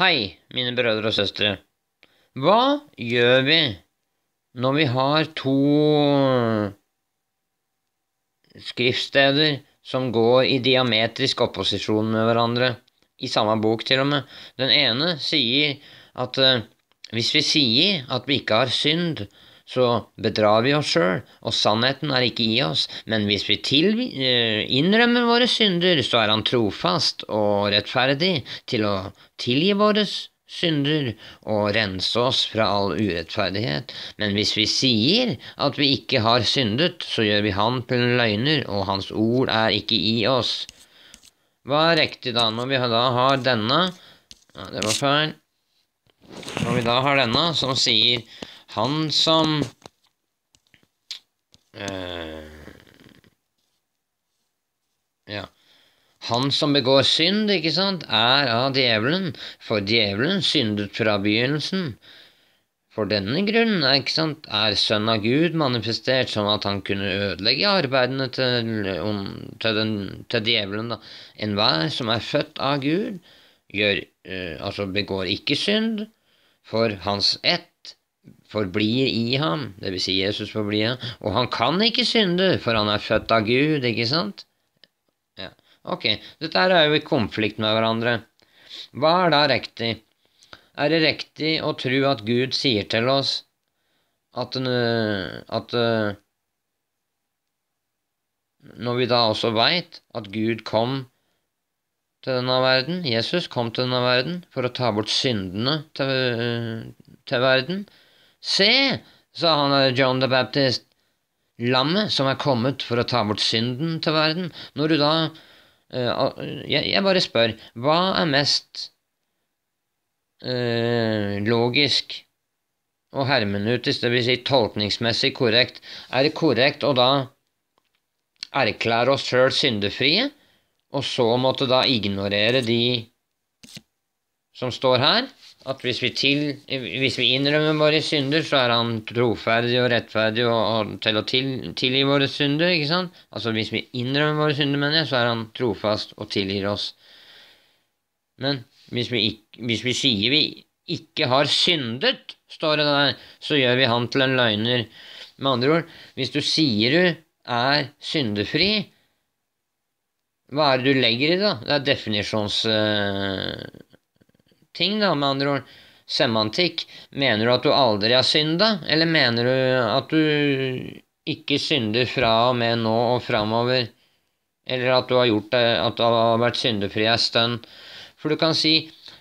Hei, mine brødre og søstre. Hva gjør vi når vi har to skriftsteder som går i diametrisk opposisjon med hverandre, i samme bok til og med? Den ene sier at eh, hvis vi sier at vi ikke har synd, så bedrar vi oss sjøl, og sannheten er ikke i oss. Men hvis vi til, eh, innrømmer våre synder, så er Han trofast og rettferdig til å tilgi våre synder og rense oss fra all urettferdighet. Men hvis vi sier at vi ikke har syndet, så gjør vi Han til en løgner, og Hans ord er ikke i oss. Hva er riktig da, når vi da har denne ja, Det var feil. Når vi da har denne, som sier han som uh, Ja. Han som begår synd, ikke sant, er av djevelen, for djevelen syndet fra begynnelsen. For denne grunnen ikke sant, er sønnen av Gud manifestert sånn at han kunne ødelegge arbeidene til, om, til, den, til djevelen. Enhver som er født av Gud, gjør, uh, altså begår ikke synd, for hans ett forblir i ham, dvs. Si Jesus forblir i ham, og han kan ikke synde, for han er født av Gud, ikke sant? Ja. Ok, dette er jo i konflikt med hverandre. Hva er da riktig? Er det riktig å tro at Gud sier til oss at, øh, at øh, Når vi da også veit at Gud kom til denne verden, Jesus kom til denne verden for å ta bort syndene til, øh, til verden, Se, sa han eh, John the Baptist, lammet som er kommet for å ta bort synden til verden. Når du da uh, jeg, jeg, bare spør, hva er mest uh, logisk og hermenutisk, det vil Si tolkningsmessig korrekt? Er det korrekt å da erklære oss sjøl syndefrie, og så måtte da ignorere de som står her, at hvis vi, til, hvis vi innrømmer våre synder, så er han troferdig og rettferdig og, og til å til, tilgi våre synder. ikke sant? Altså hvis vi innrømmer våre synder, mener jeg, så er han trofast og tilgir oss. Men hvis vi, hvis vi sier vi ikke har syndet, står det der, så gjør vi han til en løgner. Med andre ord, hvis du sier du er syndefri, hva er det du legger i det? Det er definisjons... Eh, ting, da, med andre ord. Semantikk. Mener du at du aldri har synda, eller mener du at du ikke synder fra og med nå og framover? Eller at du har, gjort, at du har vært syndefri ei stund? For du kan si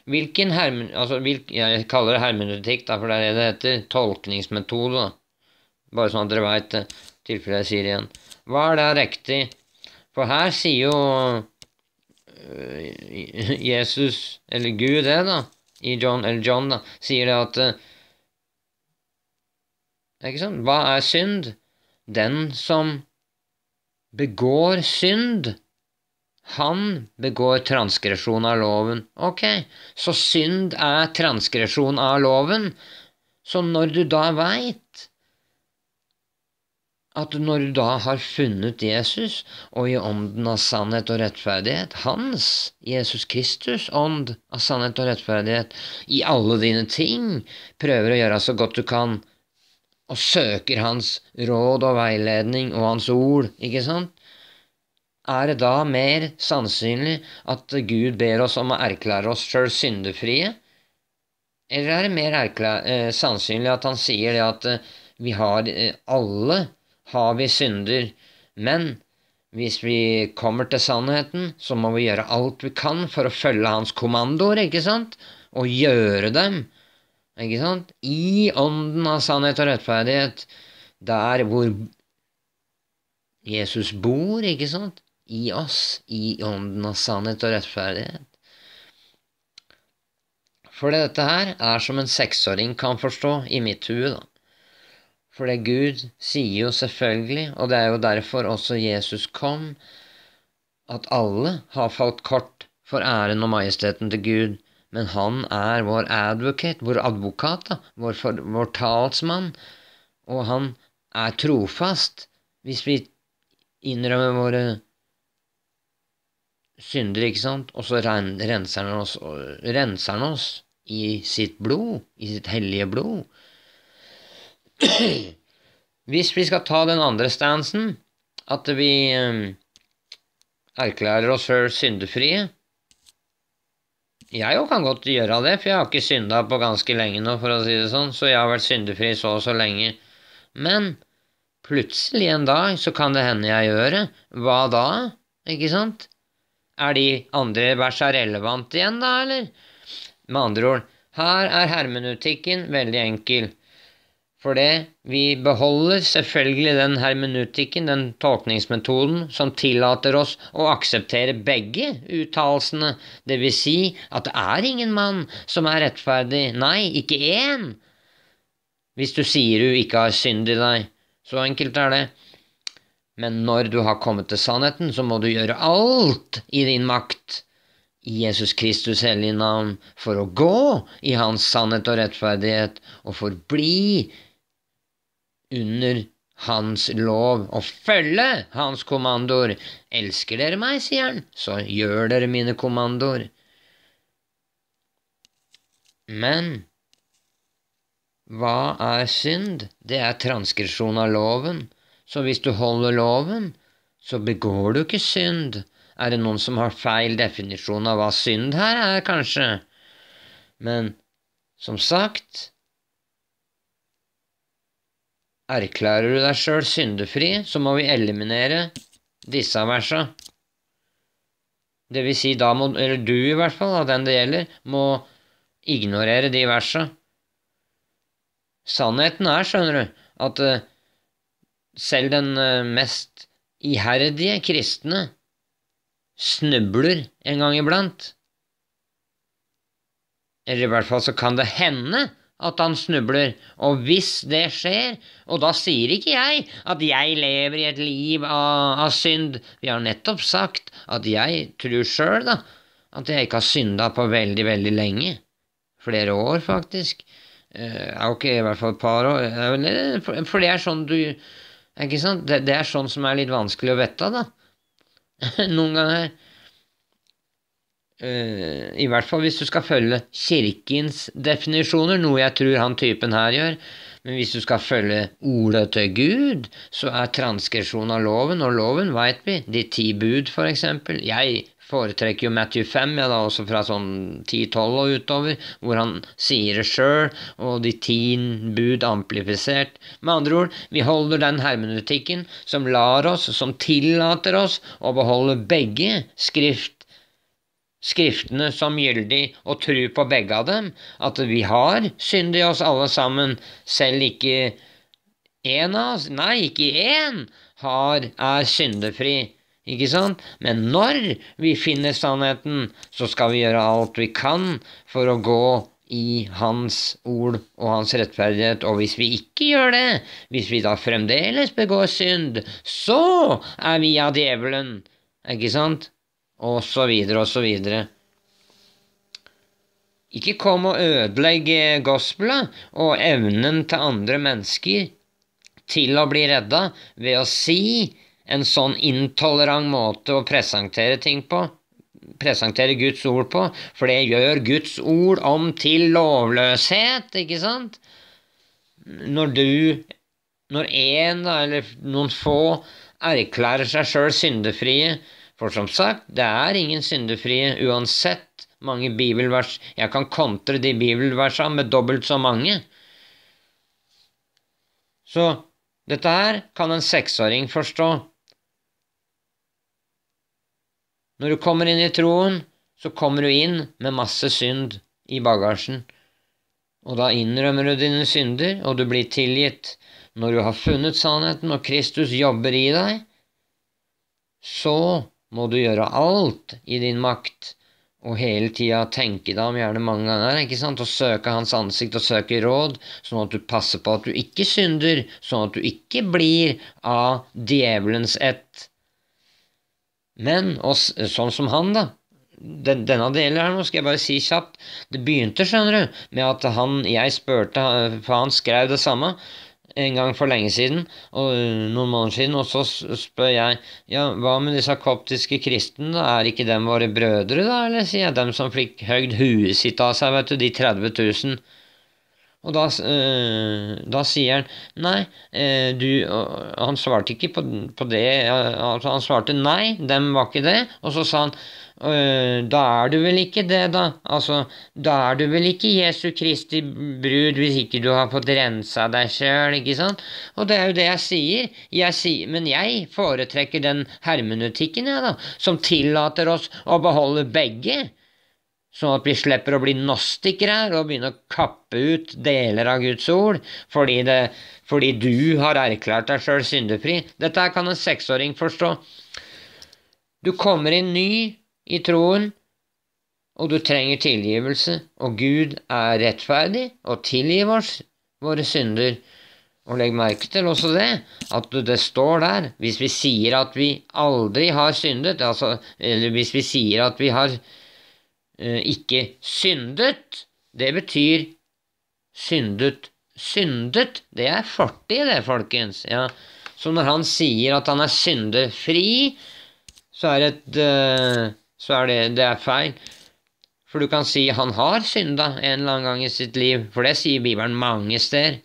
hvilken hermen... Altså, hvilk, jeg kaller det hermeneutikk, da, for det er det det heter. Tolkningsmetode. Bare sånn at dere veit det, i tilfelle jeg sier det igjen. Hva er da riktig? For her sier jo Eh, Jesus, eller Gud, er, da, i John, eller John, da, sier det at eh, Ikke sant? Hva er synd? Den som begår synd, han begår transgresjon av loven. Ok, så synd er transgresjon av loven. Så når du da veit at når du da har funnet Jesus, og i ånden av sannhet og rettferdighet, hans, Jesus Kristus, ånd av sannhet og rettferdighet, i alle dine ting prøver å gjøre så godt du kan, og søker hans råd og veiledning og hans ord, ikke sant, er det da mer sannsynlig at Gud ber oss om å erklære oss sjøl syndefrie? Eller er det mer erklær, eh, sannsynlig at han sier det at eh, vi har eh, alle har vi synder, men hvis vi kommer til sannheten, så må vi gjøre alt vi kan for å følge hans kommandoer, ikke sant? Og gjøre dem, ikke sant? I ånden av sannhet og rettferdighet, der hvor Jesus bor, ikke sant? I oss, i ånden av sannhet og rettferdighet. For dette her er som en seksåring kan forstå, i mitt hue, da. For det Gud sier jo selvfølgelig, og det er jo derfor også Jesus kom, at alle har falt kort for æren og majesteten til Gud, men han er vår advocate, vår advokat, da, vår, for, vår talsmann, og han er trofast hvis vi innrømmer våre synder, ikke sant, og så renser han oss, renser han oss i sitt blod, i sitt hellige blod. Hvis vi skal ta den andre stansen, at vi ehm, erklærer oss sjøl syndefrie Jeg òg kan godt gjøre det, for jeg har ikke synda på ganske lenge nå, for å si det sånn, så jeg har vært syndefri så og så lenge. Men plutselig en dag så kan det hende jeg gjør det. Hva da? Ikke sant? Er de andre versa relevante igjen, da, eller? Med andre ord, her er hermenutikken veldig enkel. Fordi vi beholder selvfølgelig den hermenutikken, den tolkningsmetoden, som tillater oss å akseptere begge uttalelsene, dvs. Si at det er ingen mann som er rettferdig, nei, ikke én, hvis du sier du ikke har synd i deg. Så enkelt er det. Men når du har kommet til sannheten, så må du gjøre alt i din makt i Jesus Kristus hellige navn for å gå i hans sannhet og rettferdighet og forbli under hans lov og følge hans kommandoer. Elsker dere meg, sier han, så gjør dere mine kommandoer. Men hva er synd? Det er transkripsjon av loven. Så hvis du holder loven, så begår du ikke synd. Er det noen som har feil definisjon av hva synd her er, kanskje? Men som sagt, Erklærer du deg sjøl syndefri, så må vi eliminere disse versa. Det vil si, da må Eller du, i hvert fall, av den det gjelder, må ignorere de versa. Sannheten er, skjønner du, at eh, selv den eh, mest iherdige kristne snubler en gang iblant. Eller i hvert fall så kan det hende at han snubler. Og hvis det skjer, og da sier ikke jeg at jeg lever i et liv av, av synd. Vi har nettopp sagt at jeg tror sjøl, da, at jeg ikke har synda på veldig, veldig lenge. Flere år, faktisk. Eh, ok, i hvert fall et par år. Eh, for det er sånn du Ikke sant? Det, det er sånn som er litt vanskelig å vite, da. Noen ganger. Uh, I hvert fall hvis du skal følge kirkens definisjoner, noe jeg tror han typen her gjør. Men hvis du skal følge ordet til Gud, så er transgresjon av loven, og loven veit vi, de ti bud, for eksempel. Jeg foretrekker jo Matthew 5, ja, da, også fra sånn 10-12 og utover, hvor han sier det sjøl, og de ti bud amplifisert. Med andre ord, vi holder den hermeneutikken som lar oss, som tillater oss, å beholde begge skrift Skriftene som gyldig og tru på begge av dem, at vi har synd i oss alle sammen, selv ikke én av oss, nei, ikke én, har, er syndefri, ikke sant? Men når vi finner sannheten, så skal vi gjøre alt vi kan for å gå i hans ord og hans rettferdighet. Og hvis vi ikke gjør det, hvis vi da fremdeles begår synd, så er vi av djevelen. Ikke sant? og så videre og så videre. Ikke kom og ødelegg eh, gospelet og evnen til andre mennesker til å bli redda ved å si en sånn intolerant måte å presentere ting på. Presentere Guds ord på, for det gjør Guds ord om til lovløshet, ikke sant? Når du Når én, eller noen få, erklærer seg sjøl syndefrie, for som sagt, det er ingen syndefrie uansett mange bibelvers. Jeg kan kontre de bibelversene med dobbelt så mange. Så dette her kan en seksåring forstå. Når du kommer inn i troen, så kommer du inn med masse synd i bagasjen. Og da innrømmer du dine synder, og du blir tilgitt. Når du har funnet sannheten, og Kristus jobber i deg, så må du gjøre alt i din makt og hele tida tenke deg om gjerne mange ganger ikke sant? og søke hans ansikt og søke råd, sånn at du passer på at du ikke synder, sånn at du ikke blir av djevelens ett. Men og, sånn som han, da. Den, denne delen her nå skal jeg bare si kjapt. Det begynte, skjønner du, med at han jeg spurte, for han skrev det samme, en gang for lenge siden, og øh, noen måneder siden, og så spør jeg ja, hva med disse koptiske kristne, da? Er ikke dem våre brødre, da? Eller sier jeg, dem som fikk høyd huet sitt av seg, vet du, de 30 000? Og da, øh, da sier han nei, øh, du øh, Han svarte ikke på, på det altså Han svarte nei, dem var ikke det. Og så sa han «Eh, da er du vel ikke det, da? Altså, da er du vel ikke Jesu Kristi brud hvis ikke du har fått rensa deg sjøl, ikke sant? Og det er jo det jeg sier. Jeg sier men jeg foretrekker den hermenutikken, jeg, da, som tillater oss å beholde begge. Sånn at vi slipper å bli nostikere og begynne å kappe ut deler av Guds ord fordi, det, fordi du har erklært deg sjøl syndefri. Dette kan en seksåring forstå. Du kommer inn ny i troen, og du trenger tilgivelse. Og Gud er rettferdig og tilgir oss våre synder. Og legg merke til også det, at det står der Hvis vi sier at vi aldri har syndet, altså, eller hvis vi sier at vi har syndet Eh, ikke syndet. Det betyr syndet, syndet. Det er fortid, det, folkens. Ja. Så når han sier at han er syndefri, så er, et, eh, så er det, det er feil. For du kan si han har synda en eller annen gang i sitt liv, for det sier Bibelen mange steder.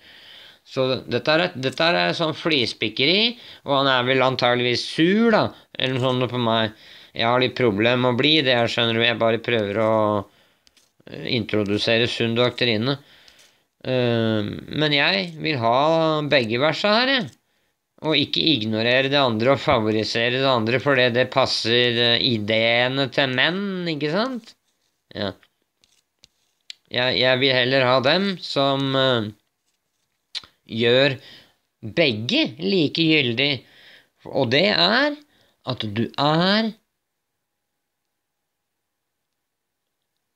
Så dette er, dette er sånn flispikkeri, og han er vel antageligvis sur, da, eller noe sånt på meg. Jeg har litt problem med å bli det, skjønner du. Jeg bare prøver å eh, introdusere sunn doktrine. Eh, men jeg vil ha begge versa her, jeg. Og ikke ignorere det andre og favorisere det andre fordi det passer eh, ideene til menn, ikke sant? Ja. Jeg, jeg vil heller ha dem som uh, gjør begge like gyldig. Og det er at du er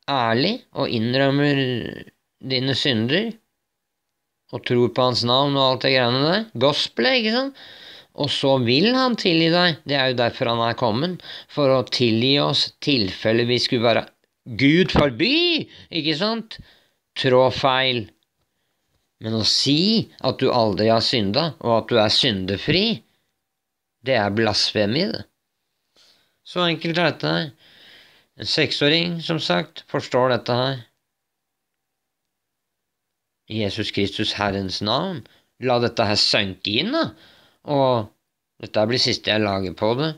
ærlig og innrømmer dine synder og tror på hans navn og alt det greiene der Gospelet, ikke sant? Og så vil han tilgi deg. Det er jo derfor han er kommet. For å tilgi oss tilfelle vi skulle være Gud forby! Ikke sant? Trå feil. Men å si at du aldri har synda, og at du er syndefri, det er blasfemi, det. Så enkelt er dette her. En seksåring, som sagt, forstår dette her. I Jesus Kristus Herrens navn, la dette her synke inn, da. Og dette blir siste jeg lager på det.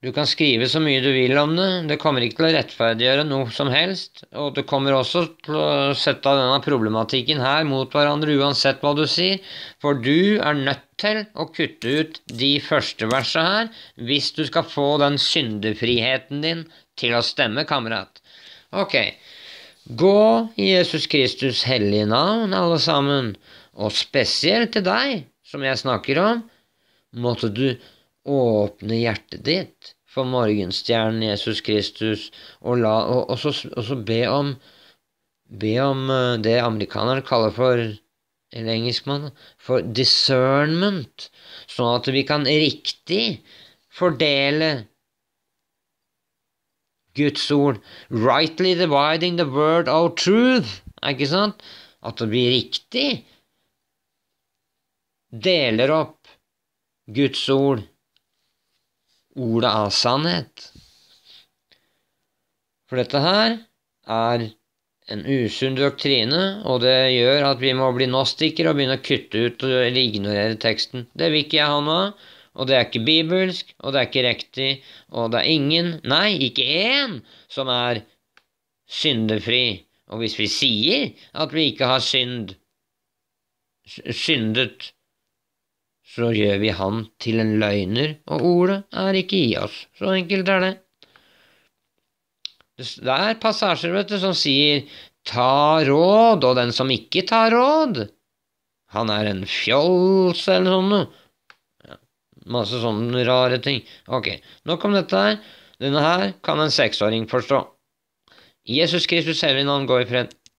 Du kan skrive så mye du vil om det, det kommer ikke til å rettferdiggjøre noe som helst, og det kommer også til å sette denne problematikken her mot hverandre uansett hva du sier, for du er nødt til å kutte ut de første versa her hvis du skal få den syndefriheten din til å stemme, kamerat. Ok, gå i Jesus Kristus hellige navn, alle sammen, og spesielt til deg, som jeg snakker om, måtte du åpne hjertet ditt for morgenstjernen Jesus Kristus, og, la, og, og, så, og så, be om, be om eh, det amerikanerne kaller for eller engelskmann for discernment, sånn at vi kan riktig fordele Guds ord. Rightly dividing the word of truth. Ikke sant? At vi riktig deler opp Guds ord ordet er sannhet. For dette her er en usunn doktrine, og det gjør at vi må bli nostikere og begynne å kutte ut eller ignorere teksten. Det vil ikke jeg ha noe av, og det er ikke bibelsk, og det er ikke riktig, og det er ingen, nei, ikke én, som er syndefri. Og hvis vi sier at vi ikke har synd, syndet så gjør vi han til en løgner, og ordet er ikke i oss. Så enkelt er det. Det er passasjer vet du, som sier 'ta råd', og den som ikke tar råd, han er en fjols eller sånn noe. Ja, masse sånne rare ting. Ok, nok om dette her. Denne her kan en seksåring forstå. Jesus Kristus hellige navn, går i fred.